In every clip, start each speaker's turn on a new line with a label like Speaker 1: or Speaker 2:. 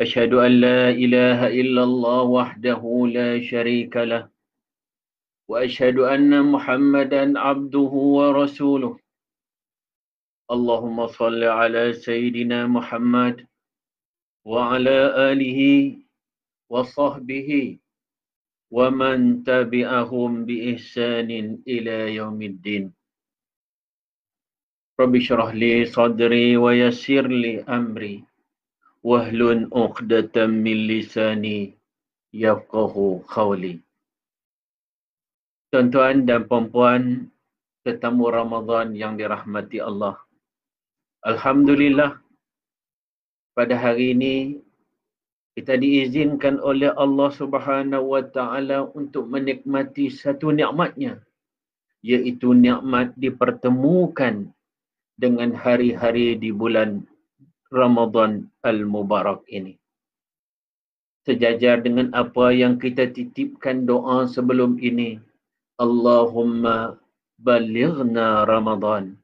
Speaker 1: أشهد أن لا إله إلا الله وحده لا شريك له وأشهد أن محمدا عبده ورسوله اللهم صل على سيدنا محمد وعلى آله وصحبه ومن تبعهم بإحسان إلى يوم الدين رب اشرح لي صدري ويسر لي أمري واهلل عقدة من لساني يفقه قولي Tuan-tuan dan puan-puan tetamu Ramadan yang dirahmati Allah. Alhamdulillah pada hari ini kita diizinkan oleh Allah Subhanahu wa taala untuk menikmati satu nikmatnya iaitu nikmat dipertemukan dengan hari-hari di bulan Ramadan Al-Mubarak ini. Sejajar dengan apa yang kita titipkan doa sebelum ini. Allahumma balighna Ramadan.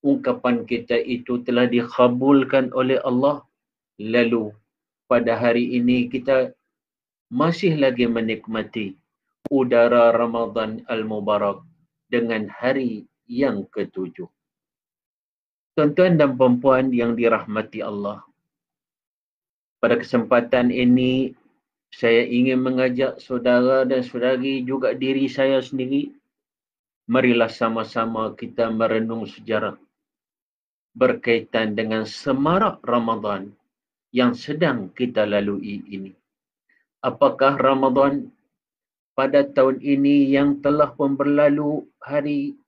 Speaker 1: Ungkapan kita itu telah dikabulkan oleh Allah. Lalu pada hari ini kita masih lagi menikmati udara Ramadan Al-Mubarak dengan hari yang ketujuh. Tuan-tuan dan puan yang dirahmati Allah. Pada kesempatan ini, saya ingin mengajak saudara dan saudari juga diri saya sendiri. Marilah sama-sama kita merenung sejarah berkaitan dengan semarak Ramadan yang sedang kita lalui ini. Apakah Ramadan pada tahun ini yang telah pun berlalu hari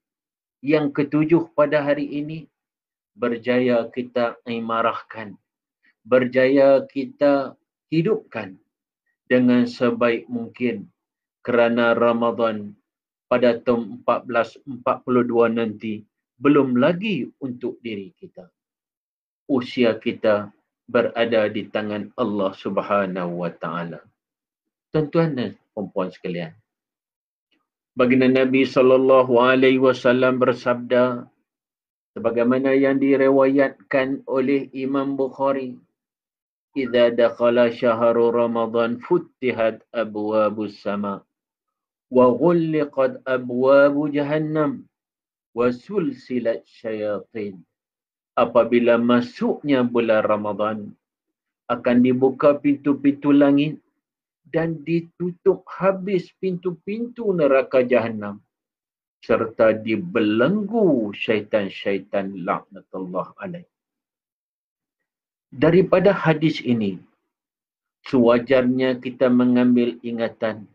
Speaker 1: yang ketujuh pada hari ini berjaya kita imarahkan berjaya kita hidupkan dengan sebaik mungkin kerana Ramadan pada tahun 1442 nanti belum lagi untuk diri kita usia kita berada di tangan Allah Subhanahu wa taala tuan-tuan dan puan-puan sekalian baginda Nabi sallallahu alaihi wasallam bersabda sebagaimana yang direwayatkan oleh Imam Bukhari idza dakhala syahrur ramadan futtihat abwabus sama wa ghulliqat abwabu jahannam wa sulsilat syayatin apabila masuknya bulan ramadan akan dibuka pintu-pintu langit dan ditutup habis pintu-pintu neraka jahannam serta dibelenggu syaitan-syaitan laknatullah alaih. Daripada hadis ini, sewajarnya kita mengambil ingatan,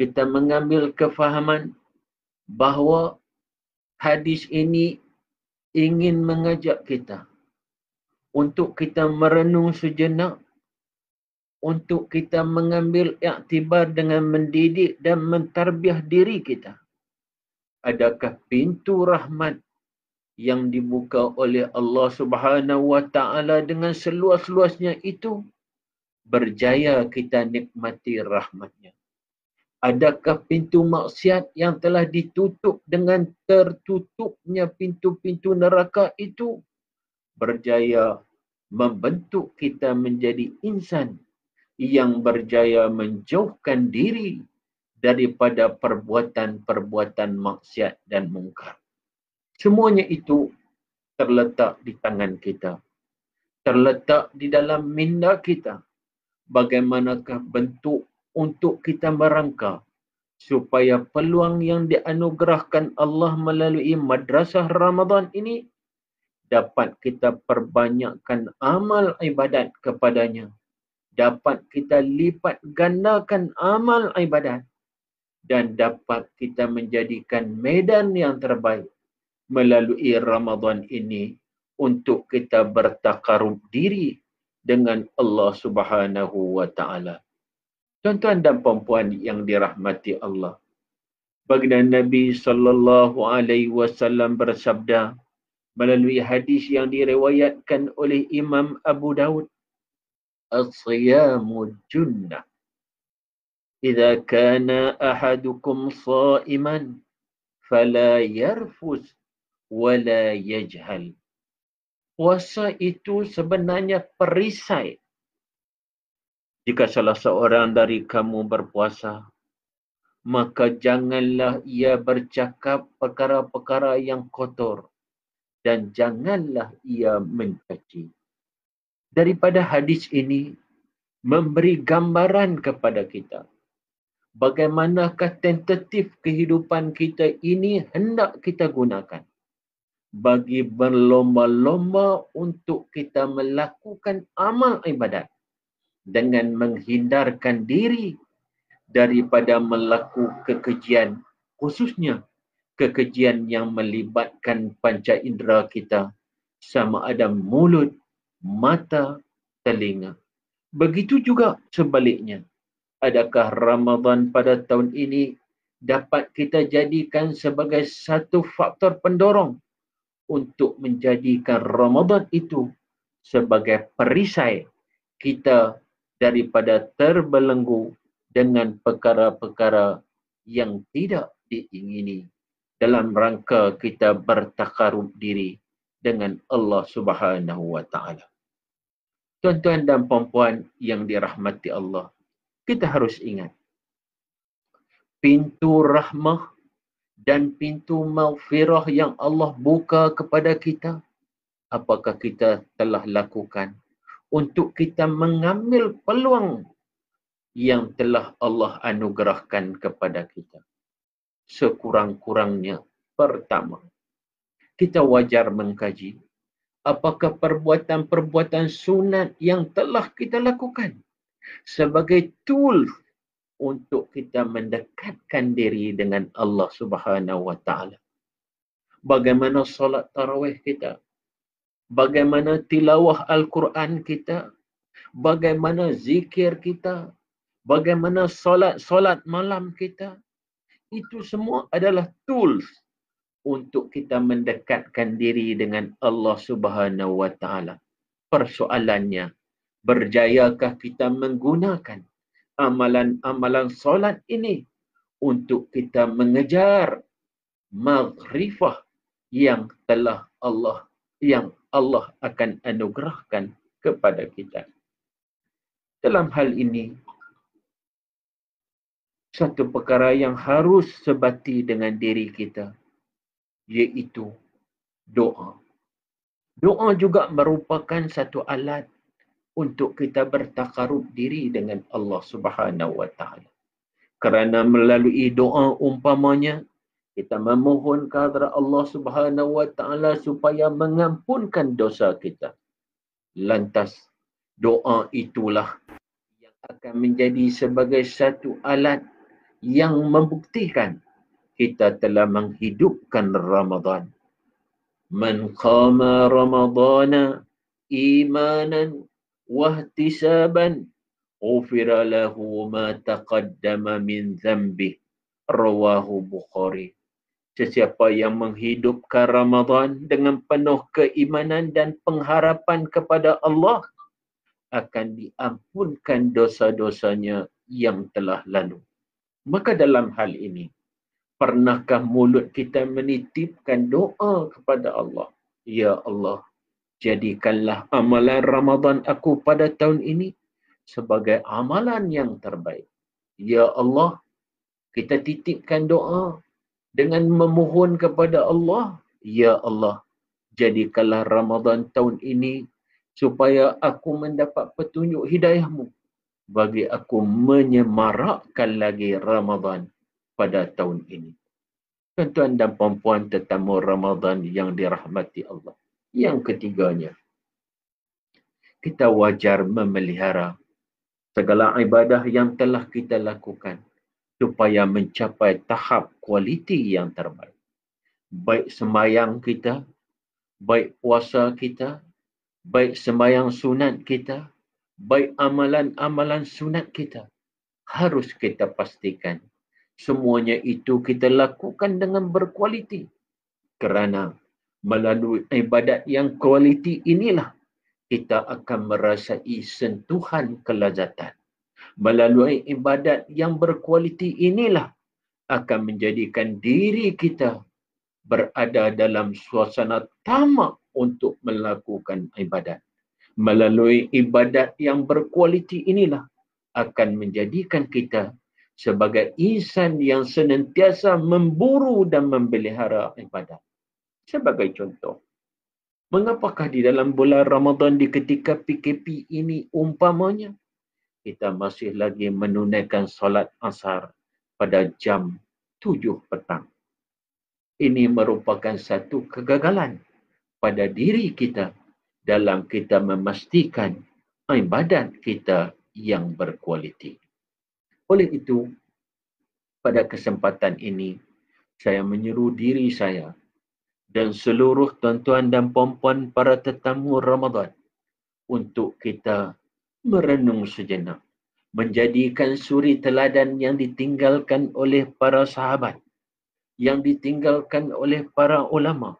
Speaker 1: kita mengambil kefahaman bahawa hadis ini ingin mengajak kita untuk kita merenung sejenak untuk kita mengambil iktibar dengan mendidik dan mentarbiah diri kita adakah pintu rahmat yang dibuka oleh Allah Subhanahu wa taala dengan seluas-luasnya itu berjaya kita nikmati rahmatnya adakah pintu maksiat yang telah ditutup dengan tertutupnya pintu-pintu neraka itu berjaya membentuk kita menjadi insan yang berjaya menjauhkan diri daripada perbuatan-perbuatan maksiat dan mungkar. Semuanya itu terletak di tangan kita.
Speaker 2: Terletak
Speaker 1: di dalam minda kita. Bagaimanakah bentuk untuk kita merangka supaya peluang yang dianugerahkan Allah melalui madrasah Ramadan ini dapat kita perbanyakkan amal ibadat kepadanya dapat kita lipat gandakan amal ibadat dan dapat kita menjadikan medan yang terbaik melalui Ramadan ini untuk kita bertakarub diri dengan Allah Subhanahu wa taala. Tuan-tuan dan puan yang dirahmati Allah. Baginda Nabi sallallahu alaihi wasallam bersabda melalui hadis yang diriwayatkan oleh Imam Abu Daud, "As-siyamu junnah." إذا كان أحدكم saiman, fala يرفث wala yajhal. Puasa itu sebenarnya perisai. Jika salah seorang dari kamu berpuasa, maka janganlah ia bercakap perkara-perkara yang kotor dan janganlah ia mencaci. Daripada hadis ini memberi gambaran kepada kita bagaimanakah tentatif kehidupan kita ini hendak kita gunakan bagi berlomba-lomba untuk kita melakukan amal ibadat dengan menghindarkan diri daripada melakukan kekejian khususnya kekejian yang melibatkan panca indera kita sama ada mulut, mata, telinga. Begitu juga sebaliknya, adakah Ramadan pada tahun ini dapat kita jadikan sebagai satu faktor pendorong untuk menjadikan Ramadan itu sebagai perisai kita daripada terbelenggu dengan perkara-perkara yang tidak diingini dalam rangka kita bertakarub diri dengan Allah Subhanahu wa taala. Tuan-tuan dan puan-puan yang dirahmati Allah, kita harus ingat pintu rahmah dan pintu maghfirah yang Allah buka kepada kita apakah kita telah lakukan untuk kita mengambil peluang yang telah Allah anugerahkan kepada kita sekurang-kurangnya pertama kita wajar mengkaji apakah perbuatan-perbuatan sunat yang telah kita lakukan sebagai tool untuk kita mendekatkan diri dengan Allah Subhanahu wa taala. Bagaimana solat tarawih kita? Bagaimana tilawah al-Quran kita? Bagaimana zikir kita? Bagaimana solat-solat malam kita? Itu semua adalah tools untuk kita mendekatkan diri dengan Allah Subhanahu wa taala. Persoalannya, berjayakah kita menggunakan amalan-amalan solat ini untuk kita mengejar maghrifah yang telah Allah yang Allah akan anugerahkan kepada kita. Dalam hal ini, satu perkara yang harus sebati dengan diri kita iaitu doa. Doa juga merupakan satu alat untuk kita bertakarub diri dengan Allah Subhanahu wa taala. Kerana melalui doa umpamanya kita memohon kepada Allah Subhanahu wa taala supaya mengampunkan dosa kita. Lantas doa itulah yang akan menjadi sebagai satu alat yang membuktikan kita telah menghidupkan Ramadan. Man qama Ramadana imanan واهتسابا غفر له ما تقدم min ذنبه رواه Bukhari. Sesiapa yang menghidupkan Ramadan dengan penuh keimanan dan pengharapan kepada Allah akan diampunkan dosa-dosanya yang telah lalu. Maka dalam hal ini, pernahkah mulut kita menitipkan doa kepada Allah? Ya Allah, jadikanlah amalan Ramadan aku pada tahun ini sebagai amalan yang terbaik. Ya Allah, kita titipkan doa dengan memohon kepada Allah, ya Allah, jadikanlah Ramadan tahun ini supaya aku mendapat petunjuk hidayahmu bagi aku menyemarakkan lagi Ramadan pada tahun ini. Tuan-tuan dan puan-puan tetamu Ramadan yang dirahmati Allah. Yang ketiganya, kita wajar memelihara segala ibadah yang telah kita lakukan supaya mencapai tahap kualiti yang terbaik. Baik sembahyang kita, baik puasa kita, baik sembahyang sunat kita, baik amalan-amalan sunat kita. Harus kita pastikan semuanya itu kita lakukan dengan berkualiti. Kerana melalui ibadat yang kualiti inilah kita akan merasai sentuhan kelazatan melalui ibadat yang berkualiti inilah akan menjadikan diri kita berada dalam suasana tamak untuk melakukan ibadat melalui ibadat yang berkualiti inilah akan menjadikan kita sebagai insan yang senantiasa memburu dan memelihara ibadat Sebagai contoh, mengapakah di dalam bulan Ramadan di ketika PKP ini umpamanya kita masih lagi menunaikan solat asar pada jam 7 petang. Ini merupakan satu kegagalan pada diri kita dalam kita memastikan ibadat kita yang berkualiti. Oleh itu, pada kesempatan ini, saya menyeru diri saya dan seluruh tuan-tuan dan puan-puan para tetamu Ramadan untuk kita merenung sejenak menjadikan suri teladan yang ditinggalkan oleh para sahabat yang ditinggalkan oleh para ulama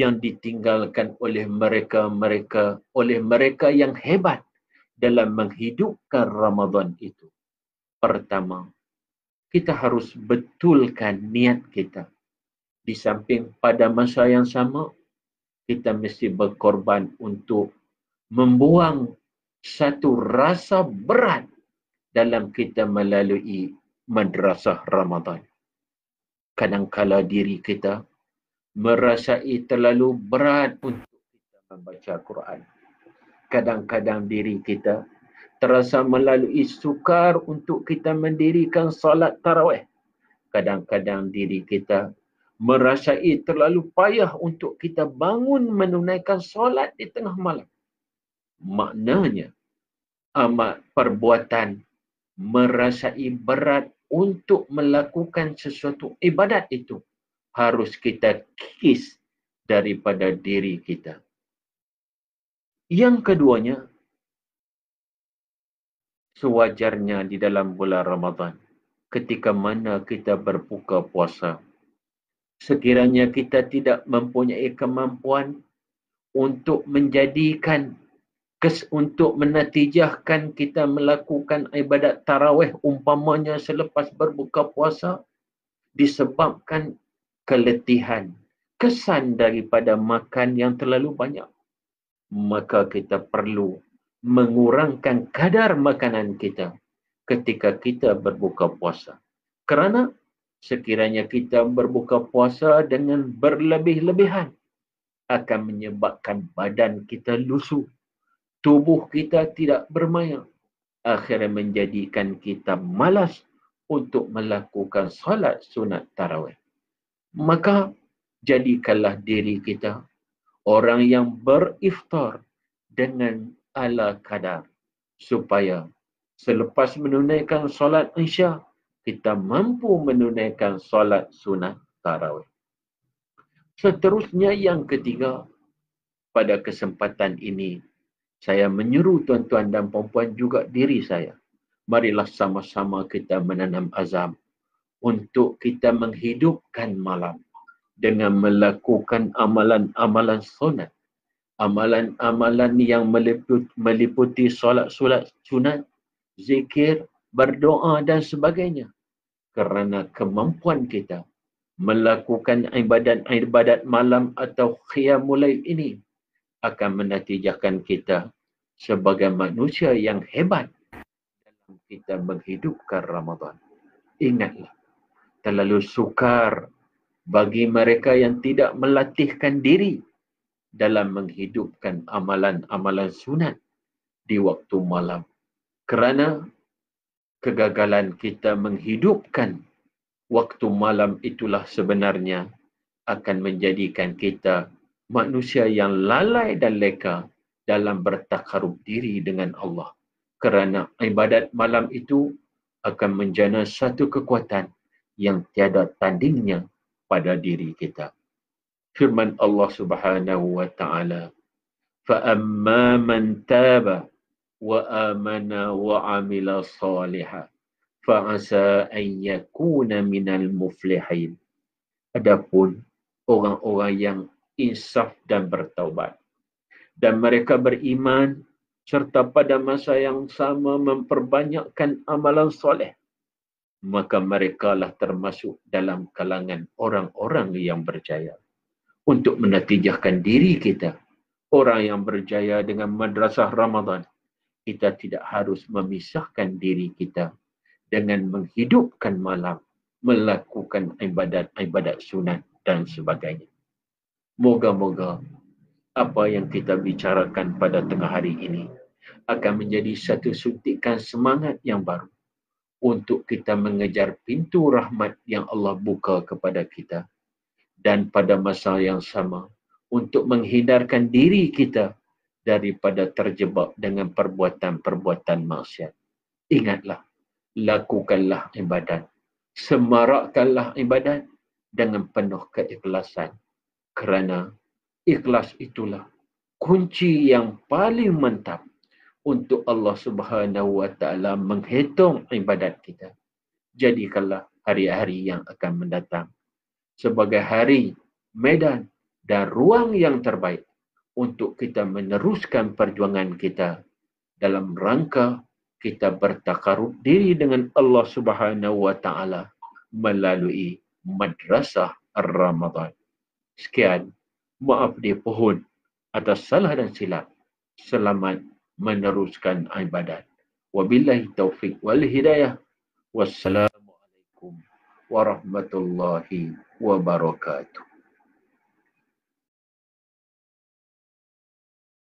Speaker 1: yang ditinggalkan oleh mereka-mereka oleh mereka yang hebat dalam menghidupkan Ramadan itu pertama kita harus betulkan niat kita di samping pada masa yang sama kita mesti berkorban untuk membuang satu rasa berat dalam kita melalui madrasah Ramadan. Kadangkala diri kita merasai terlalu berat untuk kita membaca Quran. Kadang-kadang diri kita terasa melalui sukar untuk kita mendirikan solat tarawih. Kadang-kadang diri kita merasai terlalu payah untuk kita bangun menunaikan solat di tengah malam. Maknanya, amat perbuatan merasai berat untuk melakukan sesuatu ibadat itu harus kita kis daripada diri kita. Yang keduanya, sewajarnya di dalam bulan Ramadan ketika mana kita berbuka puasa sekiranya kita tidak mempunyai kemampuan untuk menjadikan kes untuk menatijahkan kita melakukan ibadat tarawih umpamanya selepas berbuka puasa disebabkan keletihan kesan daripada makan yang terlalu banyak maka kita perlu mengurangkan kadar makanan kita ketika kita berbuka puasa kerana sekiranya kita berbuka puasa dengan berlebih-lebihan akan menyebabkan badan kita lusuh tubuh kita tidak bermaya akhirnya menjadikan kita malas untuk melakukan solat sunat tarawih maka jadikanlah diri kita orang yang beriftar dengan ala kadar supaya selepas menunaikan solat insya' kita mampu menunaikan solat sunat tarawih. Seterusnya yang ketiga, pada kesempatan ini, saya menyuruh tuan-tuan dan puan-puan juga diri saya. Marilah sama-sama kita menanam azam untuk kita menghidupkan malam dengan melakukan amalan-amalan sunat. Amalan-amalan yang meliputi, meliputi solat-solat sunat, zikir, berdoa dan sebagainya kerana kemampuan kita melakukan ibadat-ibadat malam atau khiyamulail ini akan menatijahkan kita sebagai manusia yang hebat dalam kita menghidupkan Ramadan. Ingatlah, terlalu sukar bagi mereka yang tidak melatihkan diri dalam menghidupkan amalan-amalan sunat di waktu malam. Kerana kegagalan kita menghidupkan waktu malam itulah sebenarnya akan menjadikan kita manusia yang lalai dan leka dalam bertakarub diri dengan Allah. Kerana ibadat malam itu akan menjana satu kekuatan yang tiada tandingnya pada diri kita. Firman Allah Subhanahu wa taala, "Fa amman taba" wa amana wa amila saliha fa asa an yakuna minal muflihin adapun orang-orang yang insaf dan bertaubat dan mereka beriman serta pada masa yang sama memperbanyakkan amalan soleh maka mereka lah termasuk dalam kalangan orang-orang yang berjaya untuk menatijahkan diri kita orang yang berjaya dengan madrasah Ramadan kita tidak harus memisahkan diri kita dengan menghidupkan malam, melakukan ibadat-ibadat sunat dan sebagainya. Moga-moga apa yang kita bicarakan pada tengah hari ini akan menjadi satu suntikan semangat yang baru untuk kita mengejar pintu rahmat yang Allah buka kepada kita dan pada masa yang sama untuk menghindarkan diri kita daripada terjebak dengan perbuatan-perbuatan maksiat. Ingatlah, lakukanlah ibadat. Semarakkanlah ibadat dengan penuh keikhlasan. Kerana ikhlas itulah kunci yang paling mantap untuk Allah Subhanahu Wa Taala menghitung ibadat kita. Jadikanlah hari-hari yang akan mendatang sebagai hari medan dan ruang yang terbaik untuk kita meneruskan perjuangan kita dalam rangka kita bertakarub diri dengan Allah Subhanahu wa taala melalui madrasah Ramadan. Sekian, maaf di pohon atas salah dan silap. Selamat meneruskan ibadat. Wabillahi taufik wal hidayah. Wassalamualaikum warahmatullahi wabarakatuh.